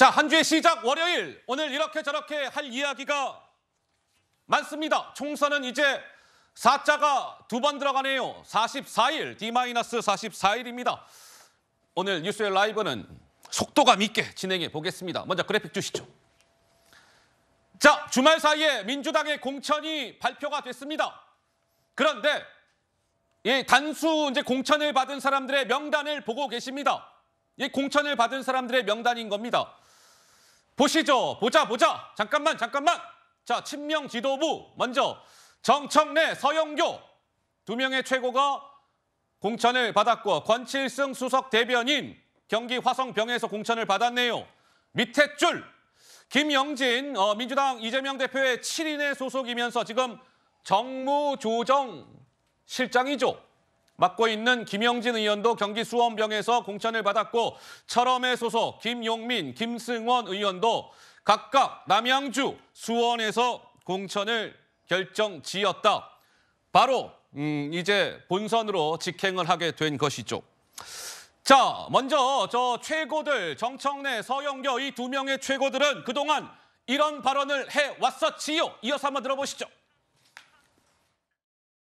자, 한 주의 시작 월요일. 오늘 이렇게 저렇게 할 이야기가 많습니다. 총선은 이제 4자가 두 번 들어가네요. 44일, D-44일입니다. 오늘 뉴스의 라이브는 속도감 있게 진행해 보겠습니다. 먼저 그래픽 주시죠. 자, 주말 사이에 민주당의 공천이 발표가 됐습니다. 그런데 예, 단수 이제 공천을 받은 사람들의 명단을 보고 계십니다. 이 공천을 받은 사람들의 명단인 겁니다. 보시죠. 보자, 보자. 잠깐만, 잠깐만. 자, 친명 지도부 먼저 정청래, 서영교 두 명의 최고가 공천을 받았고 권칠승 수석 대변인 경기 화성병에서 공천을 받았네요. 밑에 줄 김영진 어, 민주당 이재명 대표의 7인의 소속이면서 지금 정무조정 실장이죠. 맡고 있는 김영진 의원도 경기 수원병에서 공천을 받았고 철험의 소속 김용민, 김승원 의원도 각각 남양주, 수원에서 공천을 결정 지었다. 바로 음, 이제 본선으로 직행을 하게 된 것이죠. 자, 먼저 저 최고들 정청래, 서영교 이 두 명의 최고들은 그동안 이런 발언을 해왔었지요. 이어서 한번 들어보시죠.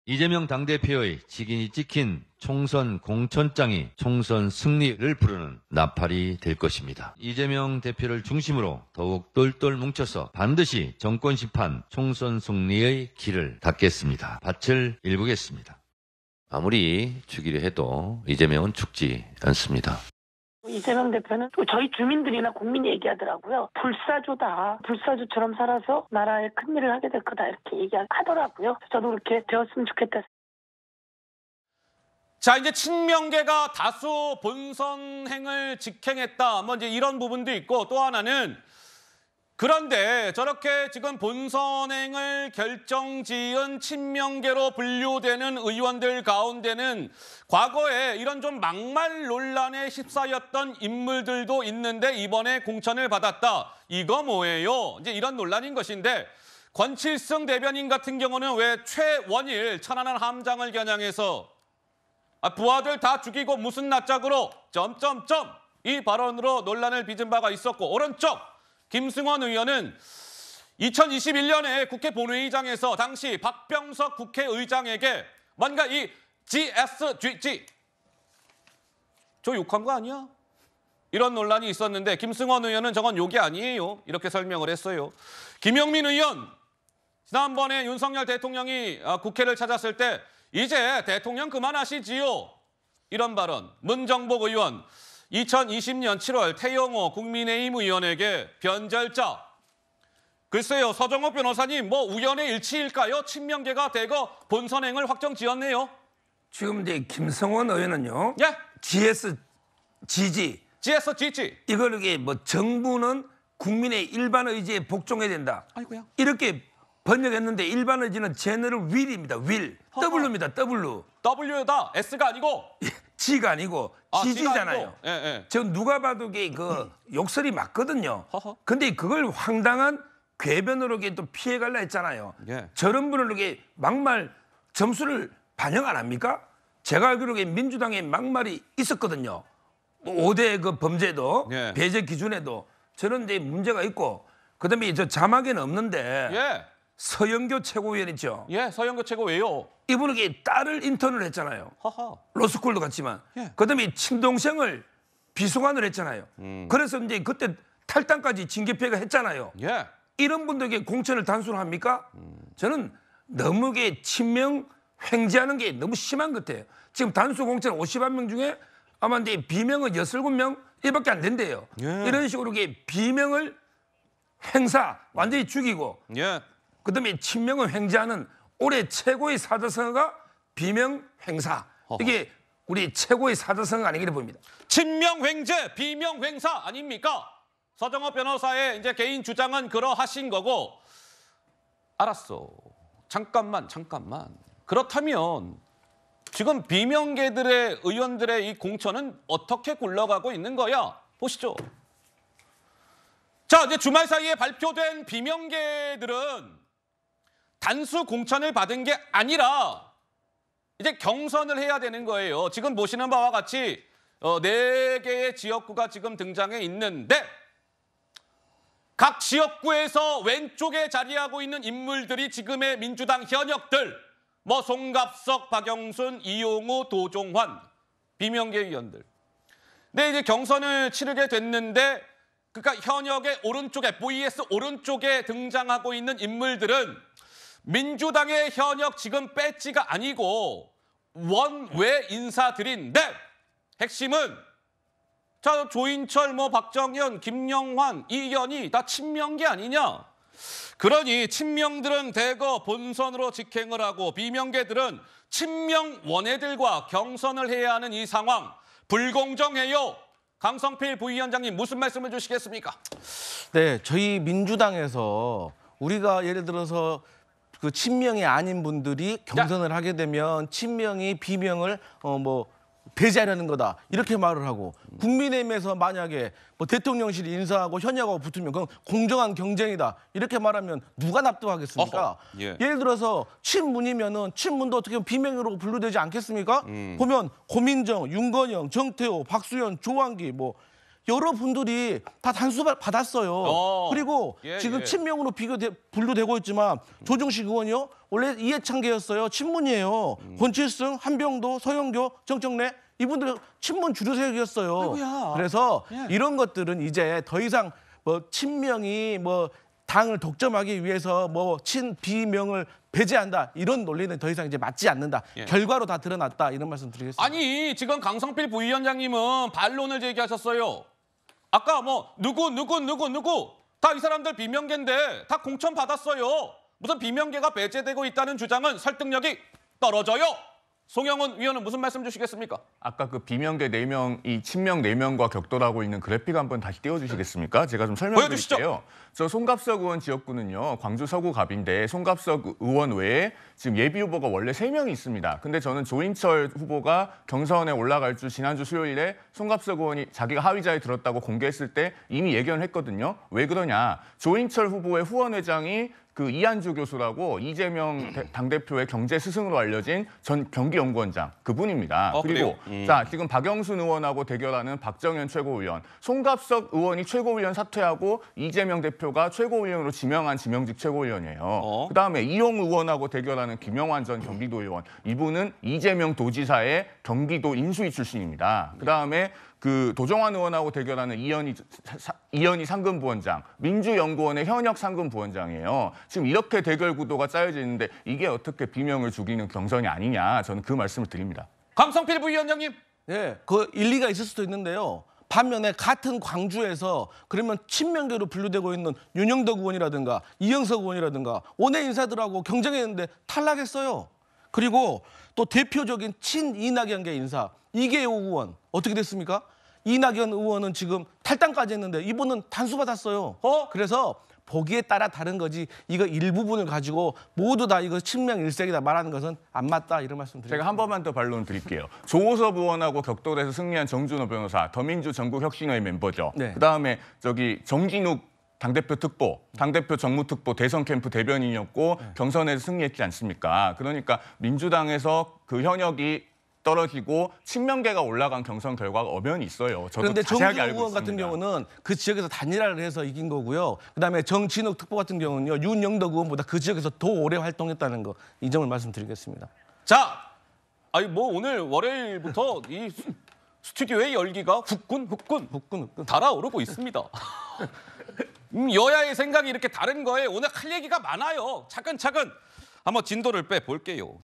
이재명 당대표의 직인이 찍힌 총선 공천장이 총선 승리를 부르는 나팔이 될 것입니다. 이재명 대표를 중심으로 더욱 똘똘 뭉쳐서 반드시 정권 심판 총선 승리의 길을 닫겠습니다. 밭을 일구겠습니다. 아무리 죽이려 해도 이재명은 죽지 않습니다. 이재명 대표는 또 저희 주민들이나 국민이 얘기하더라고요. 불사조다. 불사조처럼 살아서 나라에 큰일을 하게 될 거다. 이렇게 얘기하더라고요. 저도 그렇게 되었으면 좋겠다. 자 이제 친명계가 다수 본선행을 직행했다. 뭐 이제 이런 부분도 있고 또 하나는 그런데 저렇게 지금 본선행을 결정지은 친명계로 분류되는 의원들 가운데는 과거에 이런 좀 막말 논란에 휩싸였던 인물들도 있는데 이번에 공천을 받았다. 이거 뭐예요? 이제 이런 논란인 것인데 권칠승 대변인 같은 경우는 왜 최원일 천안한 함장을 겨냥해서 아, 부하들 다 죽이고 무슨 낯짝으로 점점점 이 발언으로 논란을 빚은 바가 있었고 오른쪽 김승원 의원은 2021년에 국회 본회의장에서 당시 박병석 국회의장에게 뭔가 이 GSG 저 욕한 거 아니야? 이런 논란이 있었는데 김승원 의원은 저건 욕이 아니에요. 이렇게 설명을 했어요. 김영민 의원 지난번에 윤석열 대통령이 어, 국회를 찾았을 때 이제 대통령 그만하시지요. 이런 발언. 문정복 의원 2020년 7월 태영호 국민의힘 의원에게 변절자. 글쎄요, 서정옥 변호사님, 뭐 우연의 일치일까요? 친명계가 대거 본선행을 확정 지었네요. 지금 이제 김성원 의원은요. 예. GS 지지. GS 지지. 이걸 이게 뭐 정부는 국민의 일반 의지에 복종해야 된다. 아이고야. 이렇게 번역했는데 일반 의지는 제너럴 윌입니다. 윌. 허허. W입니다. W. W다. S가 아니고. 예. 아, 지가 아니고 지지잖아요. 예, 예. 저 누가 봐도 그 음. 욕설이 맞거든요. 허허. 근데 그걸 황당한 궤변으로 게또 피해갈라 했잖아요. 예. 저런 분을 이렇게 막말 점수를 반영 안 합니까? 제가 알기로 민주당의 막말이 있었거든요. 뭐 오대그 범죄도 예. 배제 기준에도 저런 데 문제가 있고 그다음에 저 자막에는 없는데 서영교 최고위원 있죠. 예, 서영교 최고위원. 예, 이분에게 딸을 인턴을 했잖아요. 허허. 로스쿨도 갔지만. 예. 그다음에 친동생을 비서관을 했잖아요. 음. 그래서 이제 그때 탈당까지 징계피해가 했잖아요. 예. 이런 분들에게 공천을 단순합니까? 음. 저는 너무게 친명 횡재하는 게 너무 심한 것 같아요. 지금 단수 공천 50만 명 중에 아마 이제 비명은 6명 7 이밖에 안 된대요. 예. 이런 식으로 게 비명을 행사 완전히 죽이고 예. 그다음에 친명을 횡재하는 올해 최고의 사자성어가 비명횡사. 어허. 이게 우리 최고의 사자성어 아니기를 봅니다. 친명횡재, 비명횡사 아닙니까? 서정호 변호사의 이제 개인 주장은 그러하신 거고 알았어. 잠깐만, 잠깐만. 그렇다면 지금 비명계들의 의원들의 이 공천은 어떻게 굴러가고 있는 거야? 보시죠. 자, 이제 주말 사이에 발표된 비명계들은 단수 공천을 받은 게 아니라 이제 경선을 해야 되는 거예요. 지금 보시는 바와 같이 어, 네 개의 지역구가 지금 등장해 있는데 각 지역구에서 왼쪽에 자리하고 있는 인물들이 지금의 민주당 현역들 뭐 송갑석, 박영순, 이용우, 도종환, 비명계 의원들. 근데 네, 이제 경선을 치르게 됐는데 그러니까 현역의 오른쪽에 VS 오른쪽에 등장하고 있는 인물들은 민주당의 현역 지금 배지가 아니고 원외 인사들인데 네. 핵심은 자 조인철, 뭐 박정현, 김영환, 이현이 다 친명계 아니냐? 그러니 친명들은 대거 본선으로 직행을 하고 비명계들은 친명 원예들과 경선을 해야 하는 이 상황 불공정해요. 강성필 부위원장님 무슨 말씀을 주시겠습니까? 네, 저희 민주당에서 우리가 예를 들어서 그 친명이 아닌 분들이 경선을 하게 되면 친명이 비명을 어뭐배제하려는 거다 이렇게 말을 하고 국민의힘에서 만약에 뭐 대통령실 인사하고 현역하고 붙으면 그건 공정한 경쟁이다 이렇게 말하면 누가 납득하겠습니까? 어 예. 를 들어서 친문이면은 친문도 어떻게 보면 비명으로 분류되지 않겠습니까? 음. 보면 고민정, 윤건영, 정태호, 박수현, 조한기 뭐 여러분들이 다 단수 받았어요. 어. 그리고 예, 지금 예. 친명으로 비교돼 분류되고 있지만 조정식 의원이요. 원래 이해창계였어요. 친문이에요. 음. 권칠승, 한병도, 서영교, 정청래 이분들 친문 주류 세력이었어요. 그래서 예. 이런 것들은 이제 더 이상 뭐 친명이 뭐 당을 독점하기 위해서 뭐 친비명을 배제한다 이런 논리는 더 이상 이제 맞지 않는다 예. 결과로 다 드러났다 이런 말씀 드리겠습니다. 아니 지금 강성필 부위원장님은 반론을 제기하셨어요. 아까 뭐 누구 누구 누구 누구 다 이 사람들 비명계인데 다 공천 받았어요. 무슨 비명계가 배제되고 있다는 주장은 설득력이 떨어져요. 송영은 위원은 무슨 말씀 주시겠습니까? 아까 그 비명계 네명이 친명 네명과 격돌하고 있는 그래픽 한번 다시 띄워주시겠습니까? 제가 좀 설명드릴게요. 보여주시죠. 저 송갑석 의원 지역구는요. 광주 서구갑인데 송갑석 의원 외에 지금 예비 후보가 원래 세명이 있습니다. 근데 저는 조인철 후보가 경선에 올라갈 주 지난주 수요일에 송갑석 의원이 자기가 하위자에 들었다고 공개했을 때 이미 예견을 했거든요. 왜 그러냐. 조인철 후보의 후원회장이 그 이한주 교수라고 이재명 당대표의 경제 스승으로 알려진 전 경기연구원장 그분입니다. 어, 그리고 음. 자 지금 박영순 의원하고 대결하는 박정현 최고위원, 송갑석 의원이 최고위원 사퇴하고 이재명 대표가 최고위원으로 지명한 지명직 최고위원이에요. 어? 그다음에 이용 의원하고 대결하는 하는 김영환 전 경기도 의원 이분은 이재명 도지사의 경기도 인수위 출신입니다. 그다음에 그 도정환 의원하고 대결하는 이현희 이현희 상금 부원장, 민주연구원의 현역 상금 부원장이에요. 지금 이렇게 대결 구도가 짜여져 있는데 이게 어떻게 비명을 죽이는 경선이 아니냐 저는 그 말씀을 드립니다. 강성필 부위원장님. 예, 그 일리가 있을 수도 있는데요. 반면에 같은 광주에서 그러면 친명계로 분류되고 있는 윤영덕 의원이라든가 이영석 의원이라든가 원외 인사들하고 경쟁했는데 탈락했어요. 그리고 또 대표적인 친이낙연계 인사 이계호 의원 어떻게 됐습니까? 이낙연 의원은 지금 탈당까지 했는데 이분은 단수 받았어요. 어? 그래서 보기에 따라 다른 거지 이거 일부분을 가지고 모두 다 이거 측명일색이다 말하는 것은 안 맞다 이런 말씀 드립니다. 제가 한 번만 더 반론 드릴게요. 조호섭 의원하고 격돌해서 승리한 정준호 변호사 더민주 전국혁신회 멤버죠. 네. 그다음에 저기 정진욱 당대표 특보, 당대표 정무특보 대선 캠프 대변인이었고 네. 경선에서 승리했지 않습니까? 그러니까 민주당에서 그 현역이 떨어지고 측면계가 올라간 경선 결과가 엄연히 있어요. 그런데 정진욱 의원 같은 경우는 그 지역에서 단일화를 해서 이긴 거고요. 그다음에 정진욱 특보 같은 경우는요. 윤영덕 의원보다 그 지역에서 더 오래 활동했다는 거 이 점을 말씀드리겠습니다. 자, 아니 뭐 오늘 월요일부터 이 스튜디오의 열기가 훅군 훅군 훅군 훅군 달아오르고 있습니다. 음, 여야의 생각이 이렇게 다른 거에 오늘 할 얘기가 많아요. 차근차근 한번 진도를 빼 볼게요.